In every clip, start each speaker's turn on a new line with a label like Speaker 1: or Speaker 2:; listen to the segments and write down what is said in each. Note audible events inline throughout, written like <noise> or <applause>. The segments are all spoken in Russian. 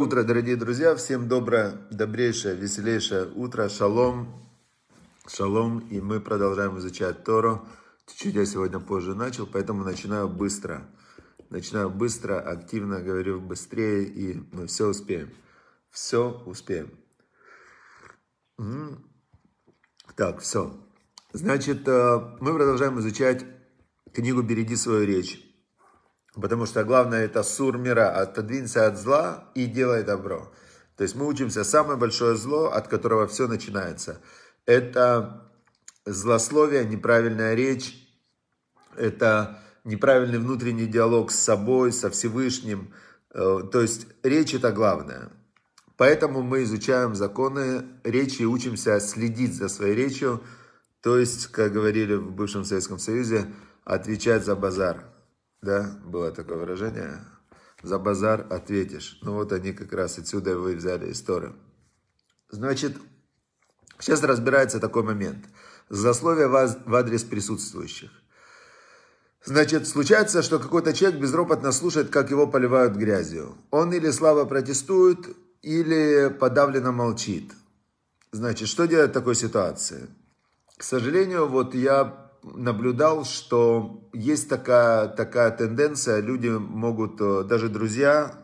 Speaker 1: Утро, дорогие друзья, всем доброе, добрейшее, веселейшее утро, шалом, шалом, и мы продолжаем изучать Тору. Чуть-чуть я сегодня позже начал, поэтому начинаю быстро. Начинаю быстро, активно, говорю быстрее, и мы все успеем. Все успеем. Так, все. Значит, э, мы продолжаем изучать книгу «Береги свою речь». Потому что главное это сур мира, отодвинься от зла и делай добро. То есть мы учимся, самое большое зло, от которого все начинается, это злословие, неправильная речь, это неправильный внутренний диалог с собой, со Всевышним. Э, то есть речь это главное. Поэтому мы изучаем законы речи и учимся следить за своей речью, то есть, как говорили в бывшем Советском Союзе, отвечать за базар да, было такое выражение, за базар ответишь. Ну вот они как раз отсюда вы взяли историю. Значит, сейчас разбирается такой момент. Засловие в адрес присутствующих. Значит, случается, что какой-то человек безропотно слушает, как его поливают грязью. Он или слабо протестует, или подавленно молчит. Значит, что делать в такой ситуации? К сожалению, вот я наблюдал, что есть такая, такая тенденция, люди могут, э, даже друзья,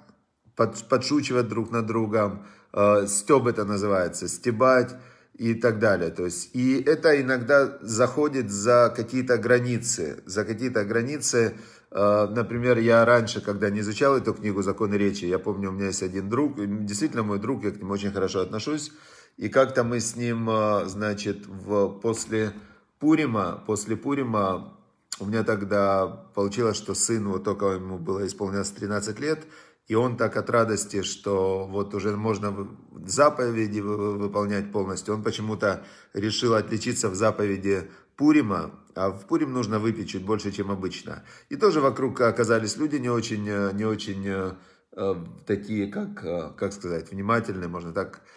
Speaker 1: под, подшучивать друг на другом, э, стеб это называется, стебать и так далее. То есть, и это иногда заходит за какие-то границы, за какие-то границы. Э, например, я раньше, когда не изучал эту книгу «Законы речи», я помню, у меня есть один друг, э, действительно мой друг, я к нему очень хорошо отношусь, и как-то мы с ним, э, значит, в, после Пурима, после Пурима у меня тогда получилось, что сын, вот только ему было исполнилось 13 лет, и он так от радости, что вот уже можно заповеди выполнять полностью, он почему-то решил отличиться в заповеди Пурима, а в Пурим нужно выпить чуть больше, чем обычно. И тоже вокруг оказались люди не очень, э, не очень э, э такие, как, э, как сказать, внимательные, можно так сказать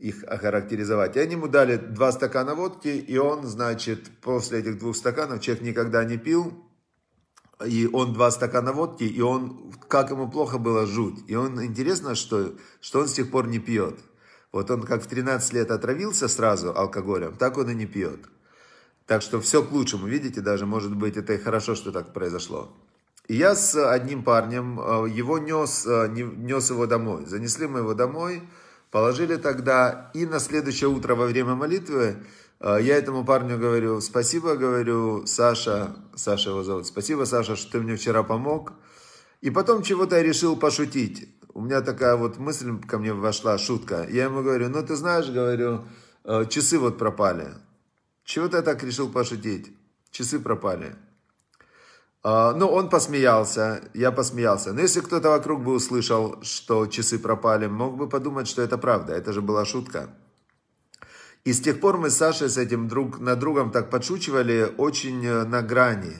Speaker 1: их охарактеризовать. И они ему дали два стакана водки, и он, значит, после этих двух стаканов, человек никогда не пил, и он два стакана водки, и он, как ему плохо было, жуть. И он, интересно, что, что он с тех пор не пьет. Вот он как в 13 лет отравился сразу алкоголем, так он и не пьет. Так что все к лучшему, видите, даже, может быть, это и хорошо, что так произошло. И я с одним парнем, э, его нес, э, нес его домой. Занесли мы его домой, Положили тогда, и на следующее утро во время молитвы э, я этому парню говорю, спасибо, говорю, Саша, Саша его зовут, спасибо, Саша, что ты мне вчера помог. И потом чего-то я решил пошутить. У меня такая вот мысль ко мне вошла, шутка. Я ему говорю, ну ты знаешь, говорю, «Э, часы вот пропали. Чего-то я так решил пошутить. Часы пропали. А, ну, он посмеялся, я посмеялся. Но если кто-то вокруг бы услышал, что часы пропали, мог бы подумать, что это правда. Это же была шутка. И с тех пор мы с Сашей с этим друг на другом так подшучивали, очень э, на грани.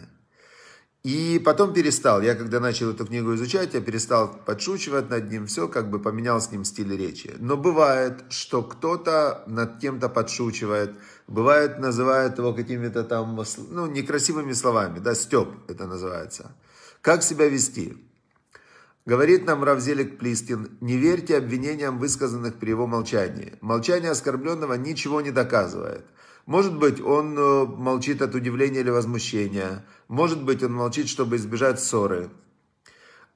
Speaker 1: И потом перестал. Я когда начал эту книгу изучать, я перестал подшучивать над ним, все как бы поменял с ним стиль речи. Но бывает, что кто-то над кем-то подшучивает – Бывает, называют его какими-то там, ну, некрасивыми словами, да, степ это называется. Как себя вести? Говорит нам Равзелик Плистин. не верьте обвинениям, высказанных при его молчании. Молчание оскорбленного ничего не доказывает. Может быть, он э, молчит от удивления или возмущения. Может быть, он молчит, чтобы избежать ссоры.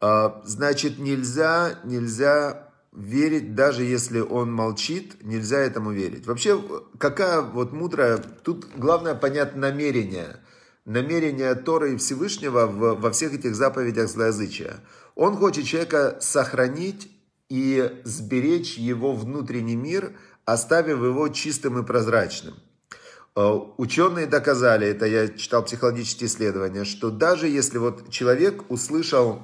Speaker 1: А, значит, нельзя, нельзя верить, даже если он молчит, нельзя этому верить. Вообще, какая вот мудрая, тут главное понять намерение. Намерение Торы и Всевышнего в, во всех этих заповедях злоязычия. Он хочет человека сохранить и сберечь его внутренний мир, оставив его чистым и прозрачным. Э, ученые доказали, это я читал психологические исследования, что даже если вот человек услышал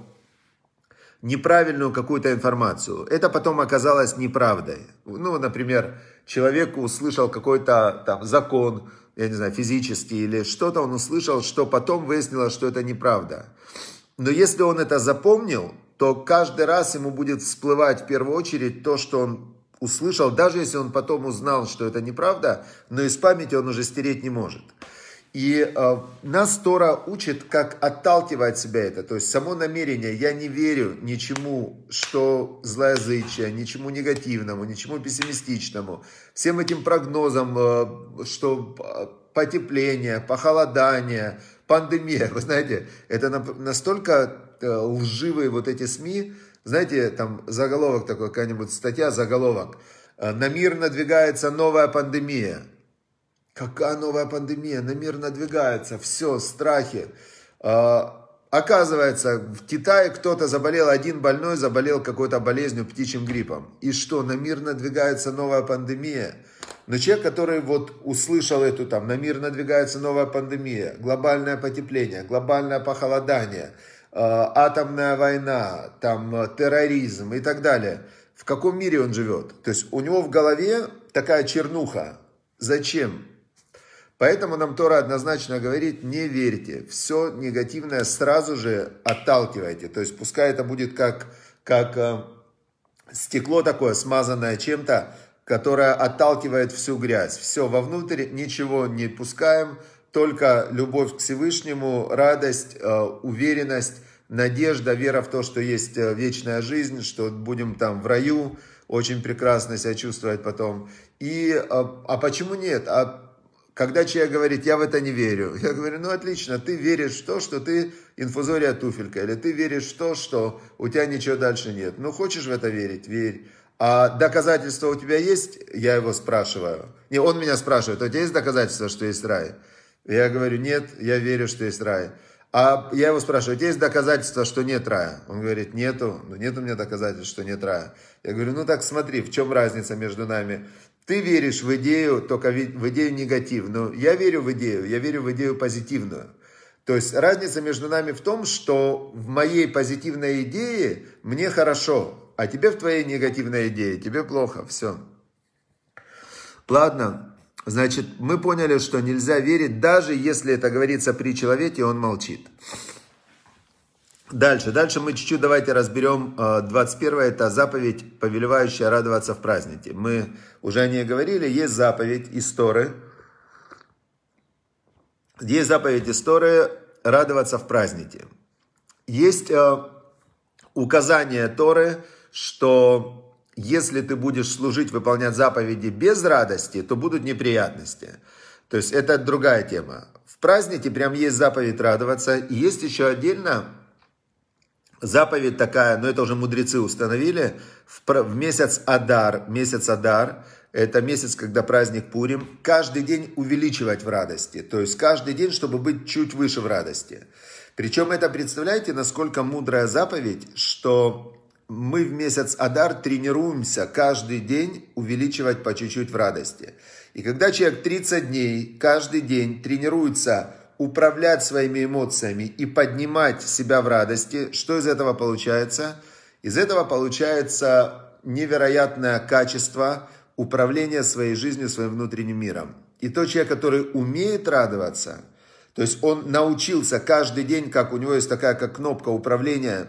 Speaker 1: неправильную какую-то информацию. Это потом оказалось неправдой. Ну, например, человек услышал какой-то там закон, я не знаю, физический или что-то он услышал, что потом выяснилось, что это неправда. Но если он это запомнил, то каждый раз ему будет всплывать в первую очередь то, что он услышал, даже если он потом узнал, что это неправда, но из памяти он уже стереть не может. И э, нас Тора учит, как отталкивать себя это. То есть само намерение, я не верю ничему, что злоязычие, ничему негативному, ничему пессимистичному. Всем этим прогнозам, э, что э, потепление, похолодание, пандемия. <laughs> Вы знаете, это на настолько э, лживые вот эти СМИ. Знаете, там заголовок такой, какая-нибудь статья, заголовок. «Э, на мир надвигается новая пандемия. Какая новая пандемия? На мир надвигается. Все, страхи. А, оказывается, в Китае кто-то заболел, один больной заболел какой-то болезнью, птичьим гриппом. И что, на мир надвигается новая пандемия? Но человек, который вот услышал эту там, на мир надвигается новая пандемия, глобальное потепление, глобальное похолодание, а, атомная война, там, терроризм и так далее. В каком мире он живет? То есть у него в голове такая чернуха. Зачем? Поэтому нам Тора однозначно говорит, не верьте, все негативное сразу же отталкивайте. То есть пускай это будет как, как э, стекло такое, смазанное чем-то, которое отталкивает всю грязь. Все вовнутрь, ничего не пускаем, только любовь к Всевышнему, радость, э, уверенность, надежда, вера в то, что есть э, вечная жизнь, что будем там в раю, очень прекрасно себя чувствовать потом. И, а почему нет? А когда человек говорит, я в это не верю, я говорю, ну отлично, ты веришь в то, что ты инфузория туфелька, или ты веришь в то, что у тебя ничего дальше нет. Ну хочешь в это верить, верь. А доказательства у тебя есть? Я его спрашиваю. Не, он меня спрашивает, у тебя есть доказательства, что есть рай? Я говорю, нет, я верю, что есть рай. А я его спрашиваю, у тебя есть доказательства, что нет рая? Он говорит, нету, ну нет у меня доказательств, что нет рая. Я говорю, ну так смотри, в чем разница между нами? Ты веришь в идею, только в идею негативную. Я верю в идею, я верю в идею позитивную. То есть разница между нами в том, что в моей позитивной идее мне хорошо, а тебе в твоей негативной идее тебе плохо, все. Ладно, значит, мы поняли, что нельзя верить, даже если это говорится при человеке, он молчит. Дальше, дальше мы чуть-чуть давайте разберем 21 э, это заповедь, повелевающая радоваться в празднике. Мы уже о ней говорили, есть заповедь Исторы. Есть заповедь Исторы радоваться в празднике. Есть э, указание Торы, что если ты будешь служить, выполнять заповеди без радости, то будут неприятности. То есть это другая тема. В празднике прям есть заповедь радоваться. И есть еще отдельно Заповедь такая, но это уже мудрецы установили, в, месяц Адар, месяц Адар, это месяц, когда праздник Пурим, каждый день увеличивать в радости, то есть каждый день, чтобы быть чуть выше в радости. Причем это, представляете, насколько мудрая заповедь, что мы в месяц Адар тренируемся каждый день увеличивать по чуть-чуть в радости. И когда человек 30 дней, каждый день тренируется управлять своими эмоциями и поднимать себя в радости, что из этого получается? Из этого получается невероятное качество управления своей жизнью, своим внутренним миром. И тот человек, который умеет радоваться, то есть он научился каждый день, как у него есть такая как кнопка управления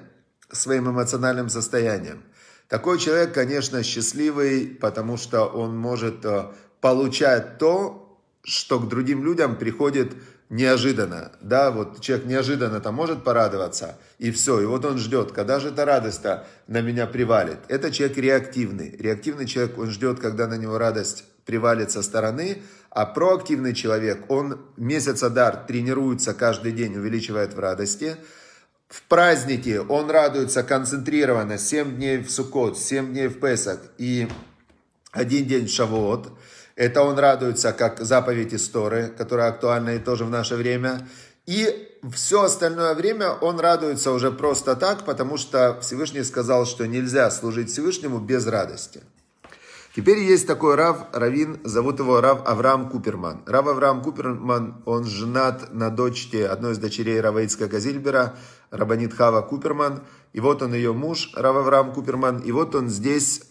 Speaker 1: своим эмоциональным состоянием. Такой человек, конечно, счастливый, потому что он может э, получать то, что к другим людям приходит неожиданно, да, вот человек неожиданно там может порадоваться, и все, и вот он ждет, когда же эта радость-то на меня привалит. Это человек реактивный. Реактивный человек, он ждет, когда на него радость привалит со стороны, а проактивный человек, он месяц Адар тренируется каждый день, увеличивает в радости, в празднике он радуется концентрированно 7 дней в Суккот, 7 дней в Песах и один день в Шавуот – это он радуется как заповедь истории, которая актуальна и тоже в наше время. И все остальное время он радуется уже просто так, потому что Всевышний сказал, что нельзя служить Всевышнему без радости. Теперь есть такой Рав Равин, зовут его Рав Авраам Куперман. Рав Авраам Куперман, он женат на дочке одной из дочерей Раваицка Газильбера, Рабанит Хава Куперман. И вот он ее муж, Рав Авраам Куперман. И вот он здесь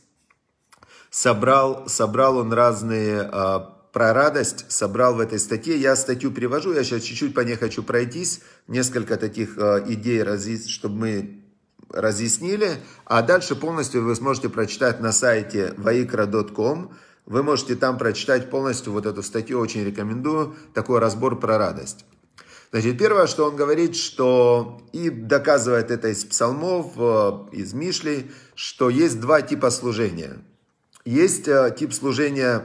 Speaker 1: собрал, собрал он разные а, про радость собрал в этой статье. Я статью привожу, я сейчас чуть-чуть по ней хочу пройтись. Несколько таких а, идей, чтобы мы разъяснили. А дальше полностью вы сможете прочитать на сайте vaikra.com. Вы можете там прочитать полностью вот эту статью, очень рекомендую. Такой разбор про радость. Значит, первое, что он говорит, что и доказывает это из псалмов, а, из Мишлей, что есть два типа служения – есть э, тип служения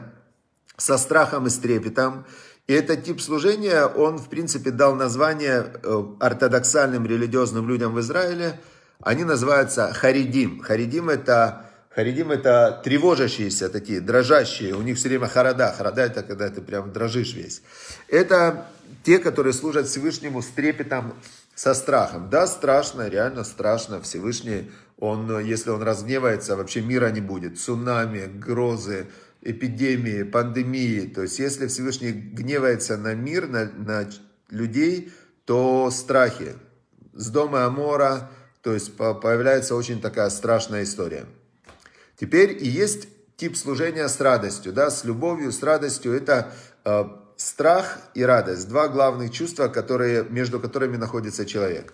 Speaker 1: со страхом и с трепетом. И этот тип служения, он, в принципе, дал название э, ортодоксальным религиозным людям в Израиле. Они называются харидим. Харидим – это Харидим это тревожащиеся такие, дрожащие. У них все время харада. Харада это когда ты прям дрожишь весь. Это те, которые служат Всевышнему с трепетом, со страхом. Да, страшно, реально страшно. Всевышний он, если он разгневается, вообще мира не будет. Цунами, грозы, эпидемии, пандемии. То есть, если Всевышний гневается на мир, на, на людей, то страхи. С дома Амора, то есть, появляется очень такая страшная история. Теперь и есть тип служения с радостью, да, с любовью, с радостью. Это э, страх и радость, два главных чувства, которые, между которыми находится человек.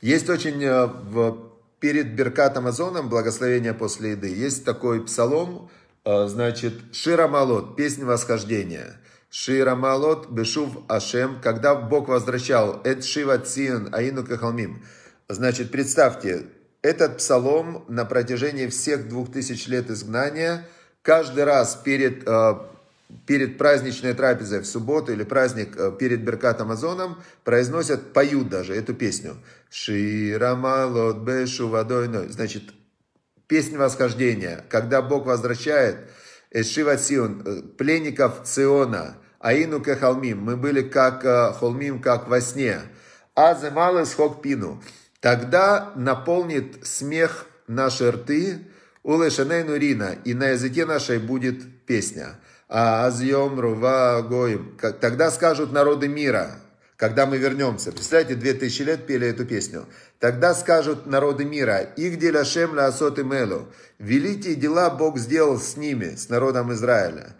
Speaker 1: Есть очень э, в перед Беркатом амазоном благословение после еды, есть такой псалом, э, значит, Ширамалот, песня восхождения. Ширамалот Бешув Ашем, когда Бог возвращал Эд Шива Цион Аину Кахалмим. Значит, представьте, этот псалом на протяжении всех двух тысяч лет изгнания, каждый раз перед, э, перед праздничной трапезой в субботу или праздник э, перед Беркат Амазоном произносят, поют даже эту песню – Ширамалот бешувадойной. Значит, песня восхождения. Когда Бог возвращает Эшива Сион, э, пленников Циона, Аину к Мы были как э, холмим, как во сне. Азы малы схок пину. Тогда наполнит смех наши рты, улешанейну рина, и на языке нашей будет песня. А азьем рува гоим. Тогда скажут народы мира, когда мы вернемся. Представляете, две тысячи лет пели эту песню. Тогда скажут народы мира, их деля шем ла асот имелу. Великие дела Бог сделал с ними, с народом Израиля.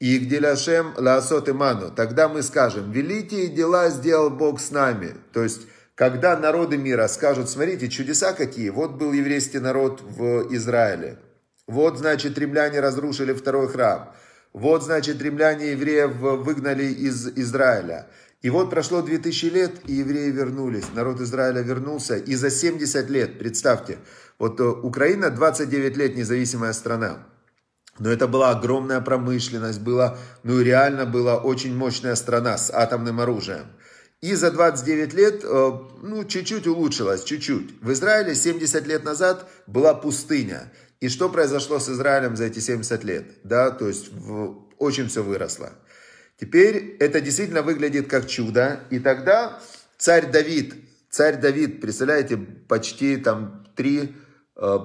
Speaker 1: Их деля шем ла асот иману. Тогда мы скажем, великие дела сделал Бог с нами. То есть, когда народы мира скажут, смотрите, чудеса какие. Вот был еврейский народ в Израиле. Вот, значит, римляне разрушили второй храм. Вот, значит, римляне евреев выгнали из Израиля. И вот прошло 2000 лет, и евреи вернулись, народ Израиля вернулся, и за 70 лет, представьте, вот э, Украина 29 лет независимая страна, но это была огромная промышленность, была, ну реально была очень мощная страна с атомным оружием. И за 29 лет, э, ну, чуть-чуть улучшилось, чуть-чуть. В Израиле 70 лет назад была пустыня. И что произошло с Израилем за эти 70 лет? Да, то есть в, очень все выросло. Теперь это действительно выглядит как чудо. И тогда царь Давид, царь Давид, представляете, почти там три, э,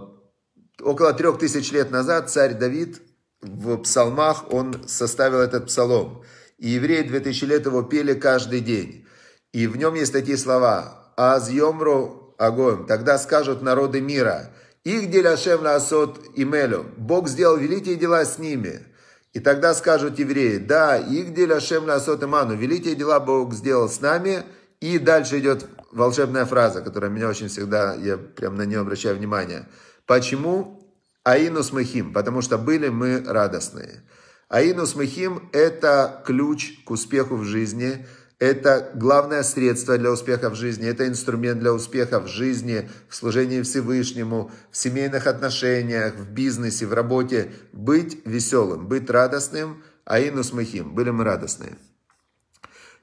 Speaker 1: около трех тысяч лет назад царь Давид в псалмах, он составил этот псалом. И евреи две тысячи лет его пели каждый день. И в нем есть такие слова. «Аз йомру огонь, Тогда скажут народы мира. «Их деляшем ласот имелю». Бог сделал великие дела с ними. И тогда скажут евреи, да, и где Ляшем Ласот Иману, великие дела Бог сделал с нами. И дальше идет волшебная фраза, которая меня очень всегда, я прям на нее обращаю внимание. Почему? Аину Мехим, потому что были мы радостные. Аину Мехим – это ключ к успеху в жизни – это главное средство для успеха в жизни, это инструмент для успеха в жизни, в служении Всевышнему, в семейных отношениях, в бизнесе, в работе. Быть веселым, быть радостным, а инус махим, были мы радостные.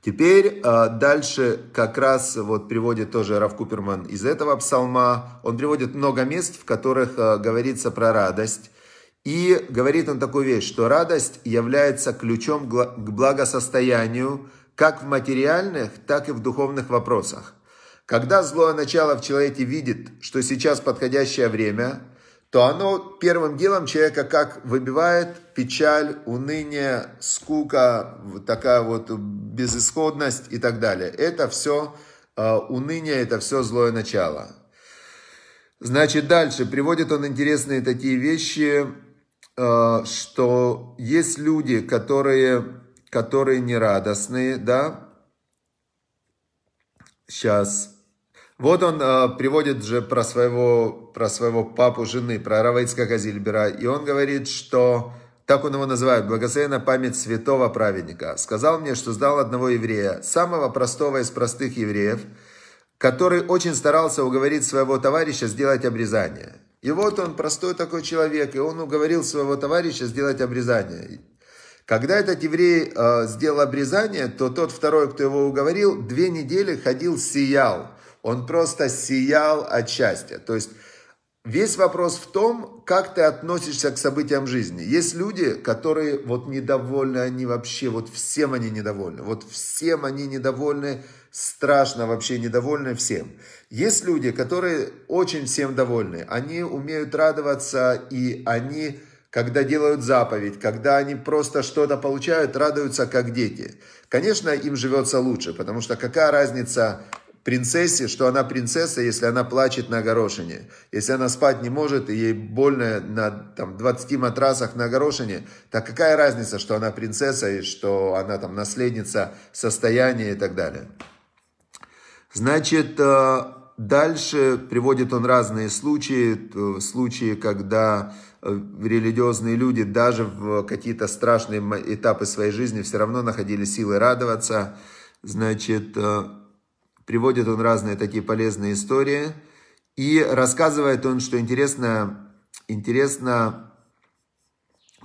Speaker 1: Теперь а, дальше как раз вот приводит тоже Рав Куперман из этого псалма. Он приводит много мест, в которых а, говорится про радость. И говорит он такую вещь, что радость является ключом к благосостоянию, как в материальных, так и в духовных вопросах. Когда злое начало в человеке видит, что сейчас подходящее время, то оно первым делом человека как выбивает печаль, уныние, скука, такая вот безысходность и так далее. Это все э, уныние, это все злое начало. Значит, дальше приводит он интересные такие вещи, э, что есть люди, которые которые нерадостные, да? Сейчас. Вот он э, приводит же про своего, про своего папу жены, про Равейцка Казильбера, и он говорит, что, так он его называет, Благословенная память святого праведника. Сказал мне, что знал одного еврея, самого простого из простых евреев, который очень старался уговорить своего товарища сделать обрезание. И вот он простой такой человек, и он уговорил своего товарища сделать обрезание. Когда этот еврей э, сделал обрезание, то тот второй, кто его уговорил, две недели ходил, сиял. Он просто сиял от счастья. То есть весь вопрос в том, как ты относишься к событиям жизни. Есть люди, которые вот недовольны, они вообще, вот всем они недовольны. Вот всем они недовольны, страшно вообще недовольны всем. Есть люди, которые очень всем довольны. Они умеют радоваться и они когда делают заповедь, когда они просто что-то получают, радуются как дети. Конечно, им живется лучше, потому что какая разница принцессе, что она принцесса, если она плачет на горошине. Если она спать не может и ей больно на там, 20 матрасах на горошине, так какая разница, что она принцесса и что она там наследница состояния и так далее. Значит, э, дальше приводит он разные случаи, случаи, когда Э, религиозные люди даже в какие-то страшные этапы своей жизни все равно находили силы радоваться. Значит, э, приводит он разные такие полезные истории. И рассказывает он, что интересно, интересно,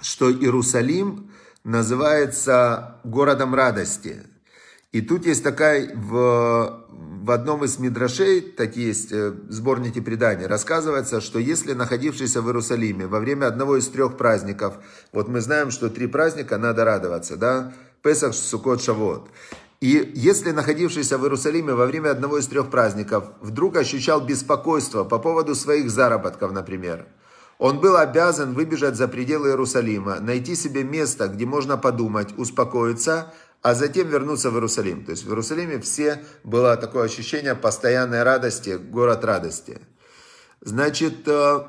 Speaker 1: что Иерусалим называется городом радости. И тут есть такая, в, в одном из мидрашей, так есть э, сборники преданий, рассказывается, что если находившийся в Иерусалиме во время одного из трех праздников, вот мы знаем, что три праздника надо радоваться, да, Песах, Сукот, Шавот. И если находившийся в Иерусалиме во время одного из трех праздников вдруг ощущал беспокойство по поводу своих заработков, например, он был обязан выбежать за пределы Иерусалима, найти себе место, где можно подумать, успокоиться, а затем вернуться в Иерусалим. То есть в Иерусалиме все было такое ощущение постоянной радости, город радости. Значит, э,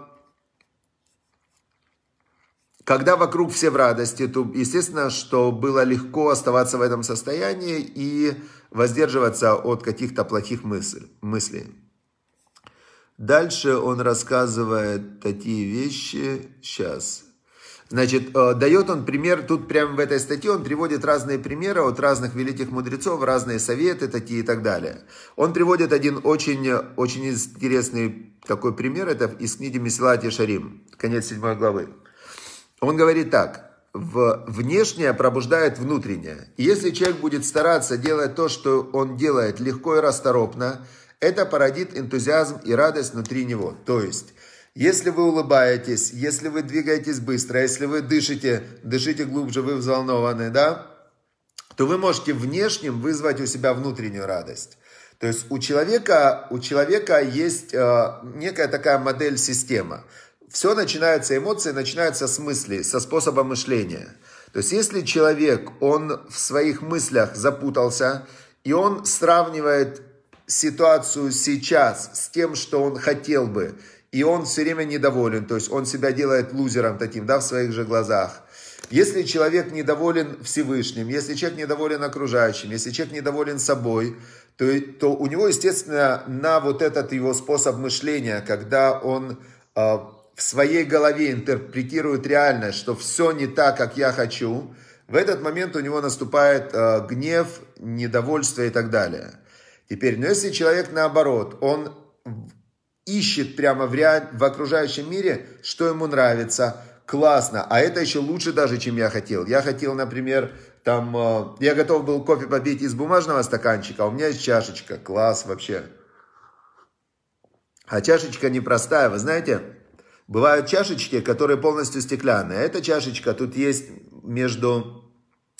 Speaker 1: когда вокруг все в радости, то естественно, что было легко оставаться в этом состоянии и воздерживаться от каких-то плохих мысль, мыслей. Дальше он рассказывает такие вещи. Сейчас, Значит, э, дает он пример, тут прямо в этой статье он приводит разные примеры от разных великих мудрецов, разные советы такие и так далее. Он приводит один очень, очень интересный такой пример, это из книги Месилати Шарим, конец седьмой главы. Он говорит так, в внешнее пробуждает внутреннее. если человек будет стараться делать то, что он делает легко и расторопно, это породит энтузиазм и радость внутри него. То есть, если вы улыбаетесь, если вы двигаетесь быстро, если вы дышите, дышите глубже, вы взволнованы, да, то вы можете внешним вызвать у себя внутреннюю радость. То есть у человека, у человека есть э, некая такая модель система. Все начинается, эмоции начинаются с мысли, со способа мышления. То есть если человек, он в своих мыслях запутался, и он сравнивает ситуацию сейчас с тем, что он хотел бы, и он все время недоволен, то есть он себя делает лузером таким, да, в своих же глазах. Если человек недоволен Всевышним, если человек недоволен окружающим, если человек недоволен собой, то, то у него, естественно, на вот этот его способ мышления, когда он э, в своей голове интерпретирует реальность, что все не так, как я хочу, в этот момент у него наступает э, гнев, недовольство и так далее. Теперь, но если человек наоборот, он ищет прямо в, реаль... в окружающем мире, что ему нравится. Классно. А это еще лучше даже, чем я хотел. Я хотел, например, там... Э, я готов был кофе попить из бумажного стаканчика, а у меня есть чашечка. Класс вообще. А чашечка непростая. Вы знаете, бывают чашечки, которые полностью стеклянные. А эта чашечка тут есть между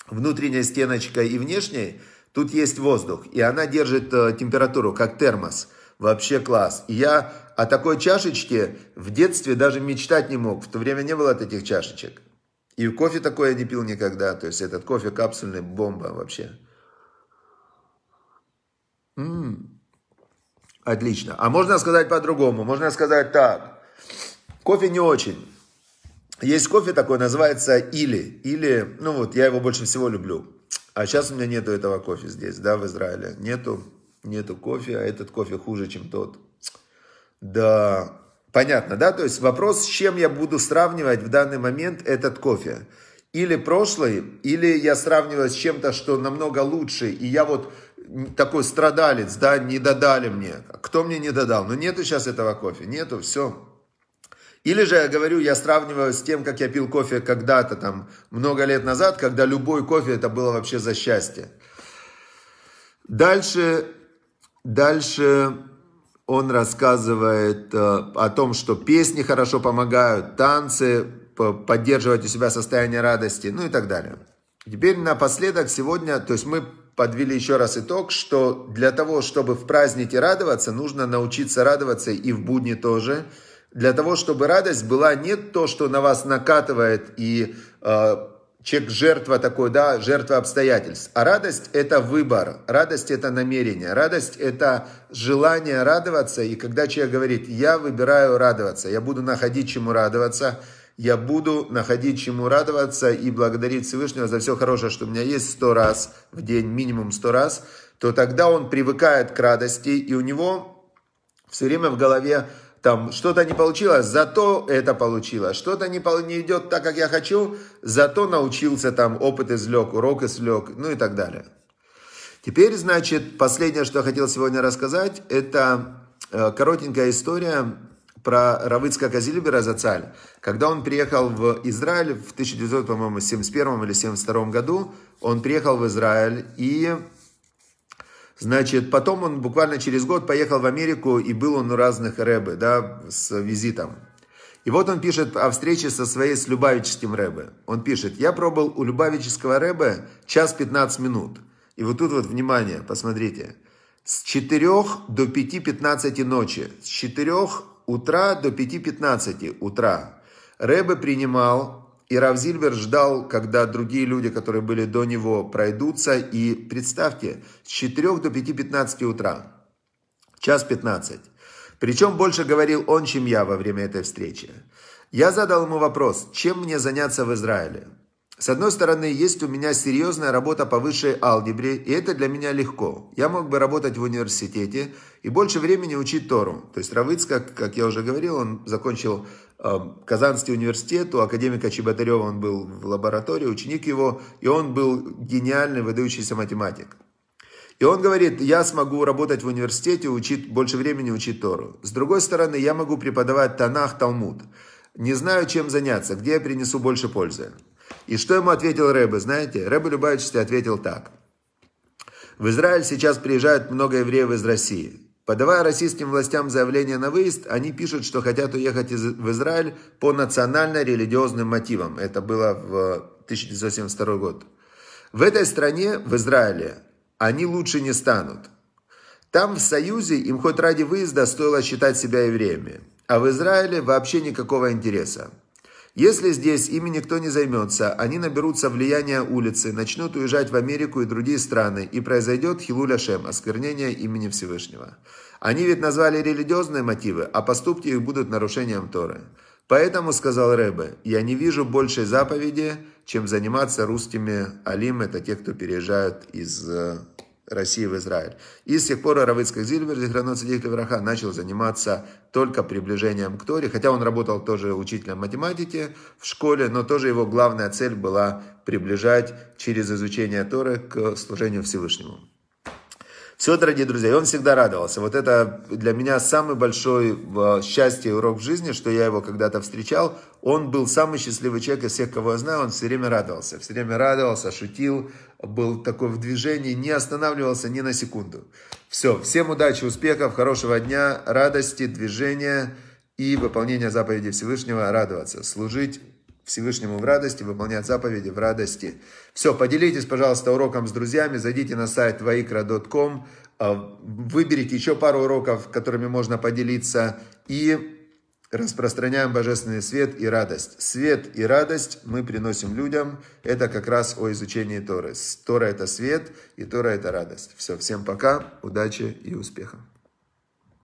Speaker 1: внутренней стеночкой и внешней. Тут есть воздух. И она держит э, температуру, как термос. Вообще класс. И я о такой чашечке в детстве даже мечтать не мог. В то время не было этих чашечек. И кофе такое я не пил никогда. То есть этот кофе капсульный бомба вообще. М-м-м. Отлично. А можно сказать по-другому. Можно сказать так. Кофе не очень. Есть кофе такой, называется или. Или, ну вот, я его больше всего люблю. А сейчас у меня нету этого кофе здесь, да, в Израиле. Нету нету кофе, а этот кофе хуже, чем тот. Да, понятно, да? То есть вопрос, с чем я буду сравнивать в данный момент этот кофе. Или прошлый, или я сравниваю с чем-то, что намного лучше, и я вот такой страдалец, да, не додали мне. Кто мне не додал? Ну нету сейчас этого кофе, нету, все. Или же я говорю, я сравниваю с тем, как я пил кофе когда-то, там, много лет назад, когда любой кофе это было вообще за счастье. Дальше Дальше он рассказывает э, о том, что песни хорошо помогают, танцы, поддерживать у себя состояние радости, ну и так далее. Теперь напоследок сегодня, то есть мы подвели еще раз итог, что для того, чтобы в празднике радоваться, нужно научиться радоваться и в будни тоже. Для того, чтобы радость была не то, что на вас накатывает и э, Человек жертва такой, да, жертва обстоятельств. А радость – это выбор, радость – это намерение, радость – это желание радоваться. И когда человек говорит, я выбираю радоваться, я буду находить чему радоваться, я буду находить чему радоваться и благодарить Всевышнего за все хорошее, что у меня есть сто раз в день, минимум сто раз, то тогда он привыкает к радости, и у него все время в голове – там что-то не получилось, зато это получилось, что-то не, не идет так, как я хочу, зато научился там, опыт извлек, урок извлек, ну и так далее. Теперь, значит, последнее, что я хотел сегодня рассказать, это э, коротенькая история про Равыцка Казильбера Зацаль. Когда он приехал в Израиль в 1971 или 1972 году, он приехал в Израиль и Значит, потом он буквально через год поехал в Америку, и был он у разных рэбы, да, с визитом. И вот он пишет о встрече со своей с Любавическим рэбе. Он пишет, я пробовал у Любавического рэбе час 15 минут. И вот тут вот, внимание, посмотрите. С 4 до 5.15 ночи. С 4 утра до 5.15 утра. Рэбе принимал и Равзильбер ждал, когда другие люди, которые были до него, пройдутся. И представьте, с 4 до 5.15 утра, час 15. Причем больше говорил он, чем я во время этой встречи. Я задал ему вопрос, чем мне заняться в Израиле. С одной стороны, есть у меня серьезная работа по высшей алгебре, и это для меня легко. Я мог бы работать в университете и больше времени учить Тору. То есть Равыц, как, как я уже говорил, он закончил э, Казанский университет, у академика Чеботарева он был в лаборатории, ученик его, и он был гениальный, выдающийся математик. И он говорит, я смогу работать в университете, учить, больше времени учить Тору. С другой стороны, я могу преподавать Танах, Талмуд. Не знаю, чем заняться, где я принесу больше пользы. И что ему ответил Рэбе, знаете? Рэбе Любавичевский ответил так. В Израиль сейчас приезжают много евреев из России. Подавая российским властям заявление на выезд, они пишут, что хотят уехать из, в Израиль по национально-религиозным мотивам. Это было в 1972 э, год. В этой стране, в Израиле, они лучше не станут. Там в Союзе им хоть ради выезда стоило считать себя евреями, а в Израиле вообще никакого интереса. Если здесь ими никто не займется, они наберутся влияния улицы, начнут уезжать в Америку и другие страны, и произойдет хилуляшем, Шем, осквернение имени Всевышнего. Они ведь назвали религиозные мотивы, а поступки их будут нарушением Торы. Поэтому, сказал Рэбе, я не вижу большей заповеди, чем заниматься русскими алим, это те, кто переезжают из э, России в Израиль. И с тех пор Аравицкак Зильбер, Зихранот Садик Левраха, начал заниматься только приближением к Торе, хотя он работал тоже учителем математики в школе, но тоже его главная цель была приближать через изучение Торы к служению Всевышнему. Все, дорогие друзья, и он всегда радовался. Вот это для меня самый большой э, счастье и урок в жизни, что я его когда-то встречал он был самый счастливый человек из всех, кого я знаю, он все время радовался, все время радовался, шутил, был такой в движении, не останавливался ни на секунду. Все, всем удачи, успехов, хорошего дня, радости, движения и выполнения заповеди Всевышнего, радоваться, служить Всевышнему в радости, выполнять заповеди в радости. Все, поделитесь, пожалуйста, уроком с друзьями, зайдите на сайт vaikra.com, э, выберите еще пару уроков, которыми можно поделиться, и распространяем божественный свет и радость. Свет и радость мы приносим людям. Это как раз о изучении Торы. Тора – это свет, и Тора – это радость. Все, всем пока, удачи и успехов.